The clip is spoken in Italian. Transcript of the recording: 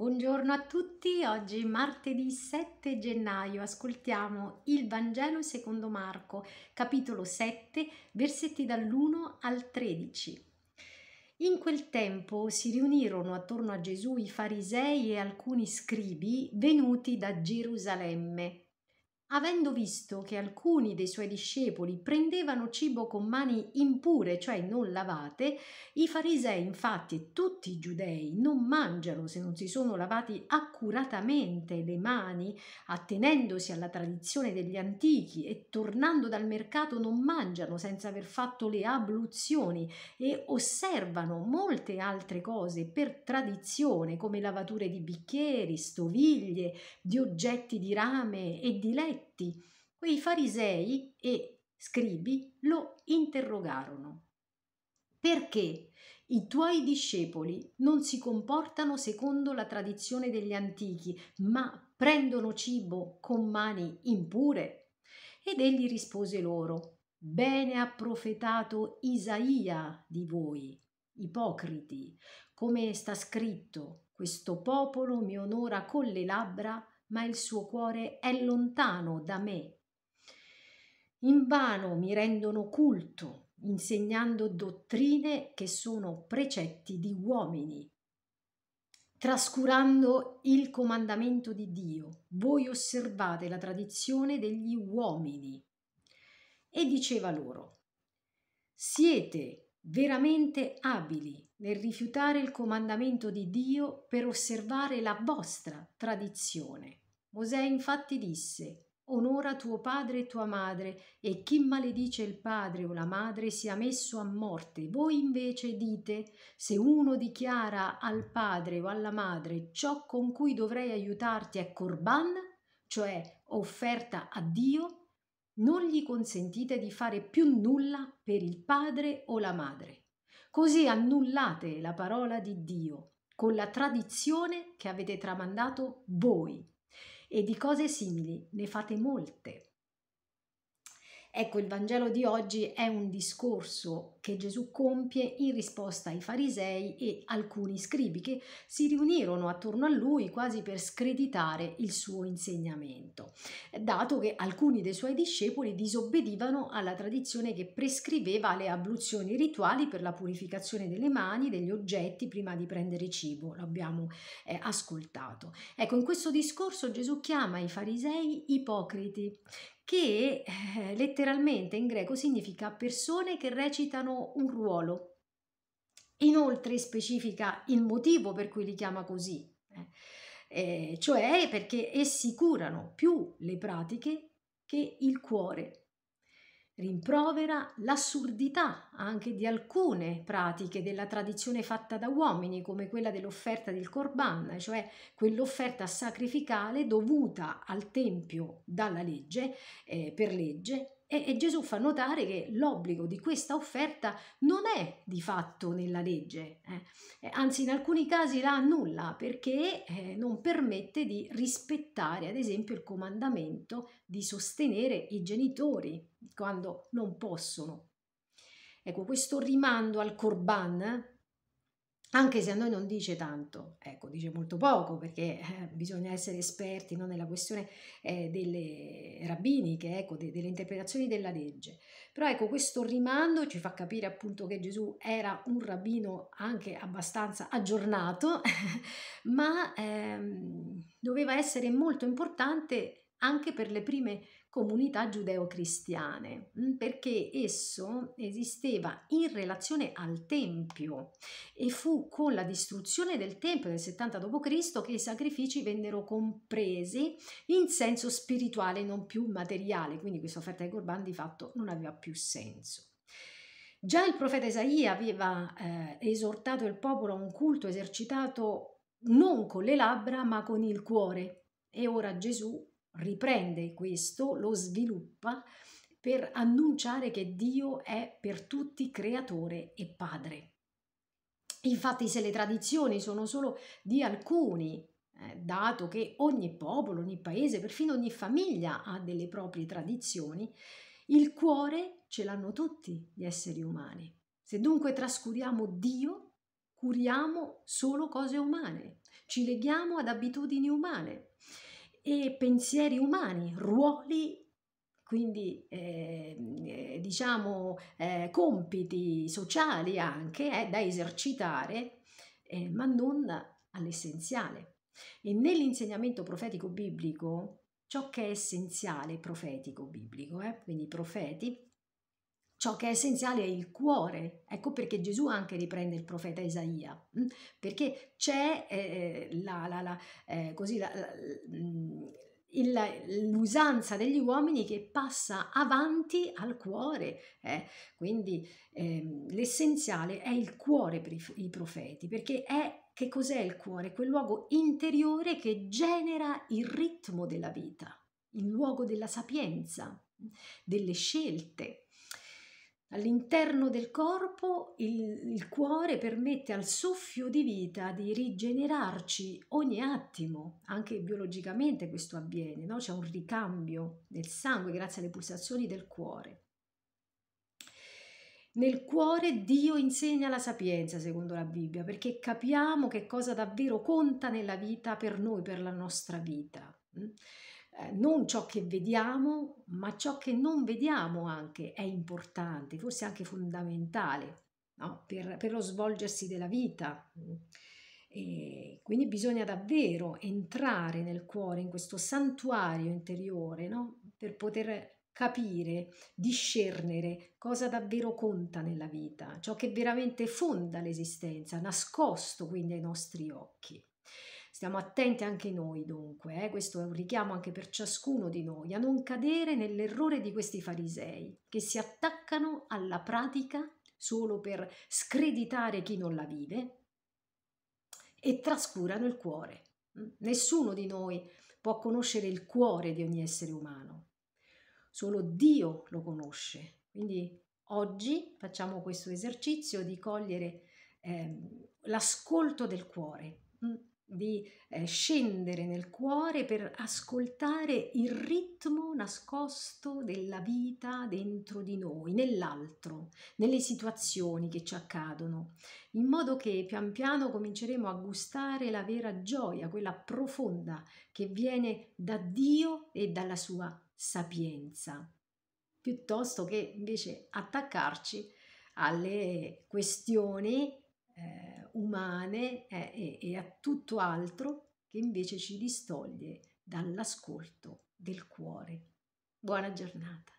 Buongiorno a tutti, oggi martedì 7 gennaio ascoltiamo il Vangelo secondo Marco, capitolo 7, versetti dall'1 al 13. In quel tempo si riunirono attorno a Gesù i farisei e alcuni scribi venuti da Gerusalemme avendo visto che alcuni dei suoi discepoli prendevano cibo con mani impure, cioè non lavate, i farisei infatti e tutti i giudei non mangiano se non si sono lavati accuratamente le mani, attenendosi alla tradizione degli antichi e tornando dal mercato non mangiano senza aver fatto le abluzioni e osservano molte altre cose per tradizione come lavature di bicchieri, stoviglie, di oggetti di rame e di letti letti, quei farisei e scribi lo interrogarono. Perché i tuoi discepoli non si comportano secondo la tradizione degli antichi, ma prendono cibo con mani impure? Ed egli rispose loro, Bene ha profetato Isaia di voi, ipocriti, come sta scritto, questo popolo mi onora con le labbra, ma il suo cuore è lontano da me. In vano mi rendono culto, insegnando dottrine che sono precetti di uomini, trascurando il comandamento di Dio. Voi osservate la tradizione degli uomini. E diceva loro, siete veramente abili nel rifiutare il comandamento di Dio per osservare la vostra tradizione. Mosè infatti disse Onora tuo padre e tua madre, e chi maledice il padre o la madre sia messo a morte. Voi invece dite, se uno dichiara al padre o alla madre ciò con cui dovrei aiutarti è corban, cioè offerta a Dio, non gli consentite di fare più nulla per il padre o la madre. Così annullate la parola di Dio con la tradizione che avete tramandato voi e di cose simili ne fate molte. Ecco, il Vangelo di oggi è un discorso che Gesù compie in risposta ai farisei e alcuni scribi che si riunirono attorno a lui quasi per screditare il suo insegnamento, dato che alcuni dei suoi discepoli disobbedivano alla tradizione che prescriveva le abluzioni rituali per la purificazione delle mani degli oggetti prima di prendere cibo, l'abbiamo eh, ascoltato. Ecco, in questo discorso Gesù chiama i farisei ipocriti, che eh, letteralmente in greco significa persone che recitano un ruolo. Inoltre specifica il motivo per cui li chiama così, eh, eh cioè perché essi curano più le pratiche che il cuore Rimprovera l'assurdità anche di alcune pratiche della tradizione fatta da uomini, come quella dell'offerta del Corban, cioè quell'offerta sacrificale dovuta al Tempio dalla legge, eh, per legge, e, e Gesù fa notare che l'obbligo di questa offerta non è di fatto nella legge, eh. anzi in alcuni casi la annulla perché eh, non permette di rispettare ad esempio il comandamento di sostenere i genitori quando non possono. Ecco, questo rimando al Corban anche se a noi non dice tanto, ecco, dice molto poco perché eh, bisogna essere esperti no, nella questione eh, delle rabbiniche, ecco, de, delle interpretazioni della legge. Però ecco, questo rimando ci fa capire appunto che Gesù era un rabbino anche abbastanza aggiornato, ma ehm, doveva essere molto importante anche per le prime comunità giudeo-cristiane, mm, perché esso esisteva in relazione al Tempio e fu con la distruzione del Tempio del 70 d.C. che i sacrifici vennero compresi in senso spirituale, non più materiale, quindi questa offerta ai Corban di fatto non aveva più senso. Già il profeta Isaia aveva eh, esortato il popolo a un culto esercitato non con le labbra ma con il cuore e ora Gesù riprende questo, lo sviluppa per annunciare che Dio è per tutti creatore e padre. Infatti se le tradizioni sono solo di alcuni, eh, dato che ogni popolo, ogni paese, perfino ogni famiglia ha delle proprie tradizioni, il cuore ce l'hanno tutti gli esseri umani. Se dunque trascuriamo Dio, curiamo solo cose umane, ci leghiamo ad abitudini umane e pensieri umani, ruoli quindi ehm, eh, diciamo eh, compiti sociali anche eh, da esercitare, eh, ma non all'essenziale. E nell'insegnamento profetico biblico ciò che è essenziale profetico biblico, eh, quindi i profeti, ciò che è essenziale è il cuore. Ecco perché Gesù anche riprende il profeta Isaia, mm? perché c'è eh, eh, la, la, la, eh, così, mm, il, l'usanza degli uomini che passa avanti al cuore. Eh? Quindi ehm, l'essenziale è il cuore per i, i profeti, perché è che cos'è il cuore? Quel luogo interiore che genera il ritmo della vita, il luogo della sapienza, delle scelte, All'interno del corpo il, il, cuore permette al soffio di vita di rigenerarci ogni attimo, anche biologicamente questo avviene, no? c'è un ricambio del sangue grazie alle pulsazioni del cuore. Nel cuore Dio insegna la sapienza, secondo la Bibbia, perché capiamo che cosa davvero conta nella vita per noi, per la nostra vita. Mm? Eh, non ciò che vediamo, ma ciò che non vediamo anche è importante, forse anche fondamentale no? per, per, lo svolgersi della vita. E quindi bisogna davvero entrare nel cuore, in questo santuario interiore, no? per poter capire, discernere cosa davvero conta nella vita, ciò che veramente fonda l'esistenza, nascosto quindi ai nostri occhi. Stiamo attenti anche noi dunque, eh? questo è un richiamo anche per ciascuno di noi, a non cadere nell'errore di questi farisei che si attaccano alla pratica solo per screditare chi non la vive e trascurano il cuore. Mm? Nessuno di noi può conoscere il cuore di ogni essere umano, solo Dio lo conosce. Quindi oggi facciamo questo esercizio di cogliere eh, l'ascolto del cuore. Mm? di eh, scendere nel cuore per ascoltare il ritmo nascosto della vita dentro di noi, nell'altro, nelle situazioni che ci accadono, in modo che pian piano cominceremo a gustare la vera gioia, quella profonda che viene da Dio e dalla sua sapienza, piuttosto che invece attaccarci alle questioni eh, umane eh, e, e a tutto altro che invece ci distoglie dall'ascolto del cuore. Buona giornata.